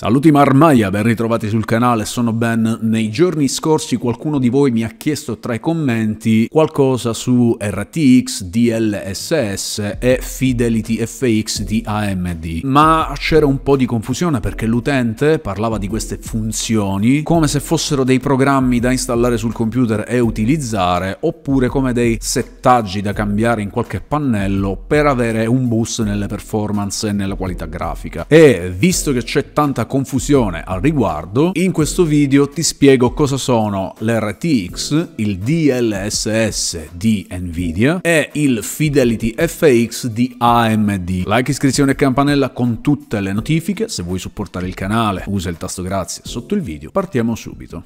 Saluti Marmaia, ben ritrovati sul canale, sono Ben. Nei giorni scorsi qualcuno di voi mi ha chiesto tra i commenti qualcosa su RTX, DLSS e Fidelity FX di AMD, ma c'era un po' di confusione perché l'utente parlava di queste funzioni come se fossero dei programmi da installare sul computer e utilizzare, oppure come dei settaggi da cambiare in qualche pannello per avere un boost nelle performance e nella qualità grafica. E visto che c'è tanta confusione al riguardo, in questo video ti spiego cosa sono l'RTX, il DLSS di Nvidia e il Fidelity FX di AMD. Like, iscrizione e campanella con tutte le notifiche, se vuoi supportare il canale usa il tasto grazie sotto il video, partiamo subito.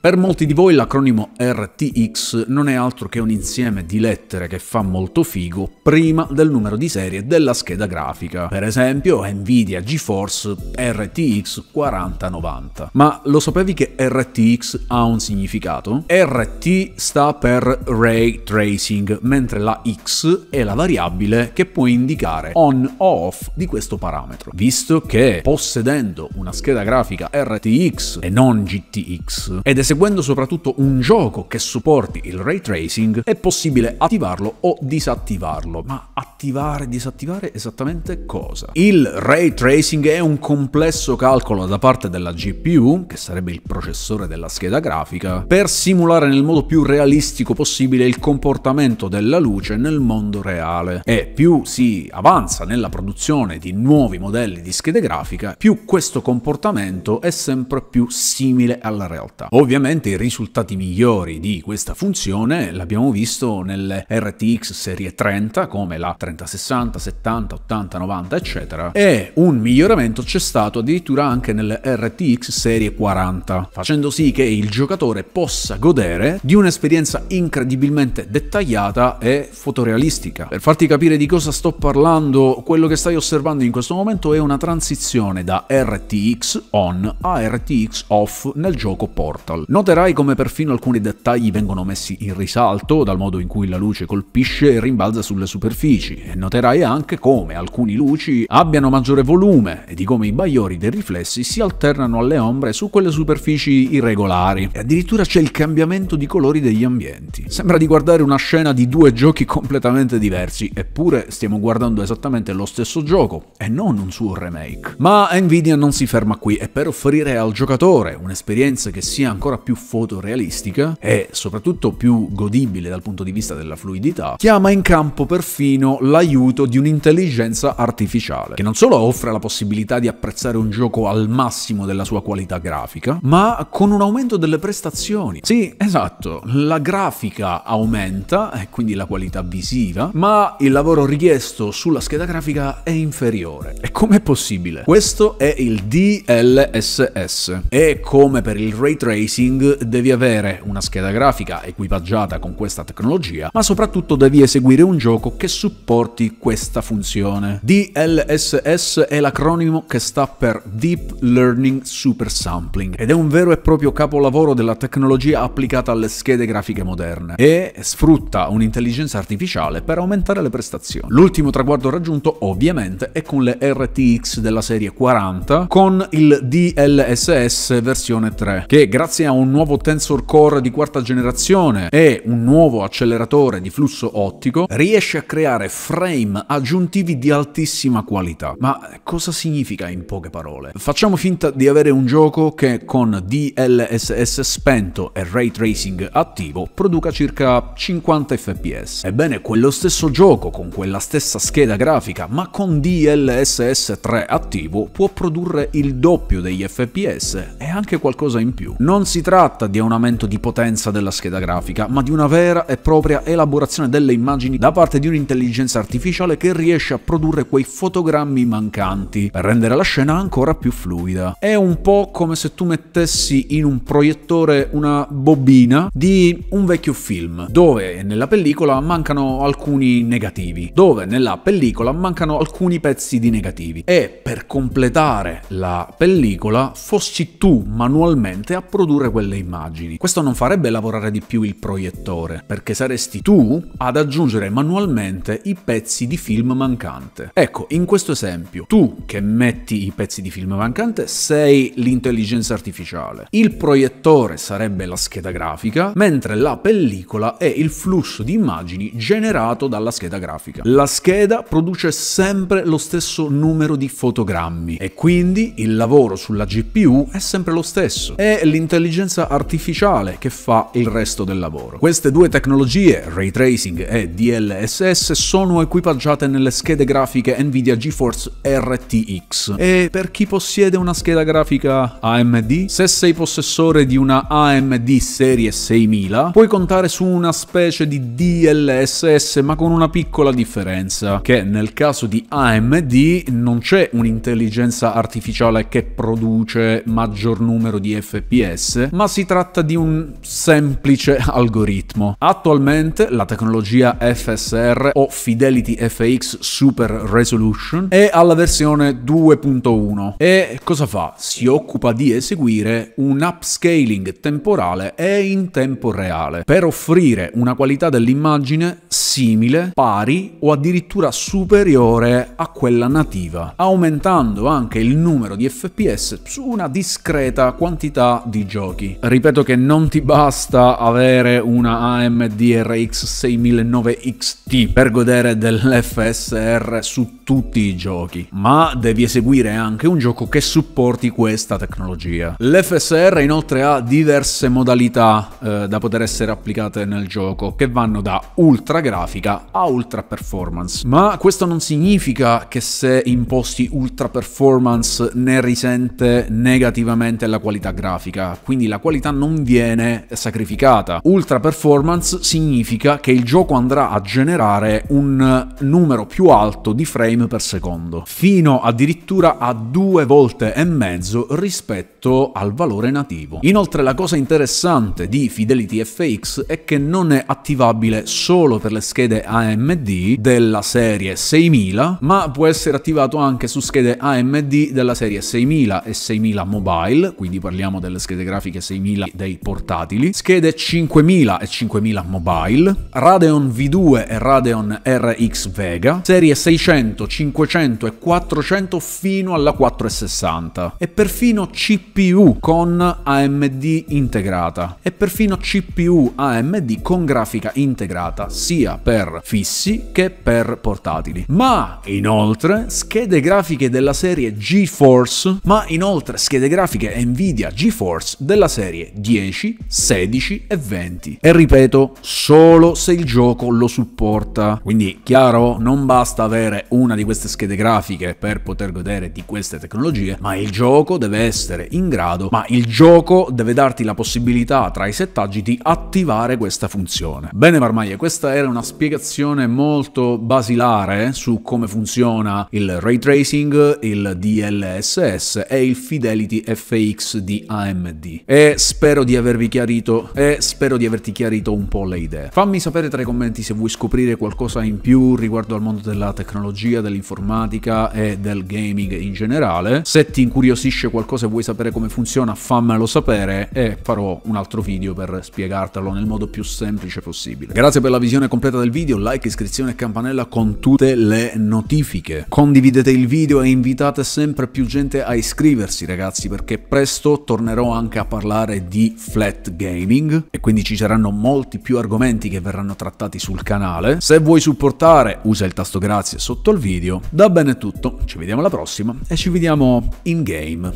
Per molti di voi l'acronimo RTX non è altro che un insieme di lettere che fa molto figo prima del numero di serie della scheda grafica, per esempio Nvidia GeForce RTX 4090. Ma lo sapevi che RTX ha un significato? RT sta per Ray Tracing, mentre la X è la variabile che può indicare on o off di questo parametro. Visto che possedendo una scheda grafica RTX e non GTX ed è Eseguendo soprattutto un gioco che supporti il ray tracing è possibile attivarlo o disattivarlo. Ma attivare, e disattivare esattamente cosa? Il ray tracing è un complesso calcolo da parte della GPU, che sarebbe il processore della scheda grafica, per simulare nel modo più realistico possibile il comportamento della luce nel mondo reale. E più si avanza nella produzione di nuovi modelli di scheda grafica, più questo comportamento è sempre più simile alla realtà. Ovviamente Ovviamente i risultati migliori di questa funzione l'abbiamo visto nelle RTX serie 30 come la 3060, 70, 80, 90 eccetera e un miglioramento c'è stato addirittura anche nelle RTX serie 40 facendo sì che il giocatore possa godere di un'esperienza incredibilmente dettagliata e fotorealistica. Per farti capire di cosa sto parlando quello che stai osservando in questo momento è una transizione da RTX on a RTX off nel gioco Portal. Noterai come perfino alcuni dettagli vengono messi in risalto dal modo in cui la luce colpisce e rimbalza sulle superfici e noterai anche come alcuni luci abbiano maggiore volume e di come i bagliori dei riflessi si alternano alle ombre su quelle superfici irregolari. E addirittura c'è il cambiamento di colori degli ambienti. Sembra di guardare una scena di due giochi completamente diversi, eppure stiamo guardando esattamente lo stesso gioco e non un suo remake. Ma Nvidia non si ferma qui e per offrire al giocatore un'esperienza che sia ancora più fotorealistica e soprattutto più godibile dal punto di vista della fluidità, chiama in campo perfino l'aiuto di un'intelligenza artificiale, che non solo offre la possibilità di apprezzare un gioco al massimo della sua qualità grafica, ma con un aumento delle prestazioni. Sì, esatto, la grafica aumenta e quindi la qualità visiva, ma il lavoro richiesto sulla scheda grafica è inferiore. E com'è possibile? Questo è il DLSS e come per il ray tracing gaming devi avere una scheda grafica equipaggiata con questa tecnologia, ma soprattutto devi eseguire un gioco che supporti questa funzione. DLSS è l'acronimo che sta per Deep Learning Super Sampling ed è un vero e proprio capolavoro della tecnologia applicata alle schede grafiche moderne e sfrutta un'intelligenza artificiale per aumentare le prestazioni. L'ultimo traguardo raggiunto ovviamente è con le RTX della serie 40 con il DLSS versione 3 che grazie a un un nuovo Tensor Core di quarta generazione e un nuovo acceleratore di flusso ottico, riesce a creare frame aggiuntivi di altissima qualità. Ma cosa significa in poche parole? Facciamo finta di avere un gioco che con DLSS spento e ray tracing attivo produca circa 50 fps. Ebbene, quello stesso gioco con quella stessa scheda grafica, ma con DLSS 3 attivo, può produrre il doppio degli fps e anche qualcosa in più. Non si tratta tratta di un aumento di potenza della scheda grafica, ma di una vera e propria elaborazione delle immagini da parte di un'intelligenza artificiale che riesce a produrre quei fotogrammi mancanti, per rendere la scena ancora più fluida. È un po' come se tu mettessi in un proiettore una bobina di un vecchio film, dove nella pellicola mancano alcuni negativi, dove nella pellicola mancano alcuni pezzi di negativi. E per completare la pellicola fossi tu manualmente a produrre quel quelle immagini. Questo non farebbe lavorare di più il proiettore, perché saresti tu ad aggiungere manualmente i pezzi di film mancante. Ecco, in questo esempio, tu che metti i pezzi di film mancante sei l'intelligenza artificiale. Il proiettore sarebbe la scheda grafica, mentre la pellicola è il flusso di immagini generato dalla scheda grafica. La scheda produce sempre lo stesso numero di fotogrammi e quindi il lavoro sulla GPU è sempre lo stesso. È l'intelligenza l'intelligenza artificiale che fa il resto del lavoro. Queste due tecnologie, ray tracing e DLSS, sono equipaggiate nelle schede grafiche Nvidia GeForce RTX e per chi possiede una scheda grafica AMD, se sei possessore di una AMD serie 6000, puoi contare su una specie di DLSS ma con una piccola differenza, che nel caso di AMD non c'è un'intelligenza artificiale che produce maggior numero di FPS, ma si tratta di un semplice algoritmo. Attualmente la tecnologia FSR o Fidelity FX Super Resolution è alla versione 2.1 e cosa fa? Si occupa di eseguire un upscaling temporale e in tempo reale per offrire una qualità dell'immagine simile, pari o addirittura superiore a quella nativa, aumentando anche il numero di FPS su una discreta quantità di giochi giochi. Ripeto che non ti basta avere una AMD RX 6009 XT per godere dell'FSR su tutti i giochi, ma devi eseguire anche un gioco che supporti questa tecnologia. L'FSR inoltre ha diverse modalità eh, da poter essere applicate nel gioco, che vanno da ultra grafica a ultra performance. Ma questo non significa che se imposti ultra performance ne risente negativamente la qualità grafica, quindi la qualità non viene sacrificata. Ultra performance significa che il gioco andrà a generare un numero più alto di frame per secondo, fino addirittura a due volte e mezzo rispetto al valore nativo. Inoltre la cosa interessante di Fidelity FX è che non è attivabile solo per le schede AMD della serie 6000, ma può essere attivato anche su schede AMD della serie 6000 e 6000 mobile, quindi parliamo delle schede grafiche anche 6000 dei portatili, schede 5000 e 5000 mobile, Radeon V2 e Radeon RX Vega, serie 600, 500 e 400 fino alla 460 e perfino CPU con AMD integrata e perfino CPU AMD con grafica integrata sia per fissi che per portatili. Ma inoltre schede grafiche della serie GeForce, ma inoltre schede grafiche Nvidia GeForce della serie 10, 16 e 20. E ripeto, solo se il gioco lo supporta. Quindi, chiaro, non basta avere una di queste schede grafiche per poter godere di queste tecnologie, ma il gioco deve essere in grado, ma il gioco deve darti la possibilità tra i settaggi di attivare questa funzione. Bene Marmaglia, questa era una spiegazione molto basilare su come funziona il ray tracing, il DLSS e il Fidelity FX di AMD. E e spero di avervi chiarito e spero di averti chiarito un po' le idee. Fammi sapere tra i commenti se vuoi scoprire qualcosa in più riguardo al mondo della tecnologia, dell'informatica e del gaming in generale. Se ti incuriosisce qualcosa e vuoi sapere come funziona fammelo sapere e farò un altro video per spiegartelo nel modo più semplice possibile. Grazie per la visione completa del video, like, iscrizione e campanella con tutte le notifiche. Condividete il video e invitate sempre più gente a iscriversi ragazzi perché presto tornerò anche a parlare parlare di flat gaming e quindi ci saranno molti più argomenti che verranno trattati sul canale. Se vuoi supportare usa il tasto grazie sotto il video. Da bene è tutto, ci vediamo alla prossima e ci vediamo in game.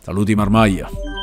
Saluti Marmaglia!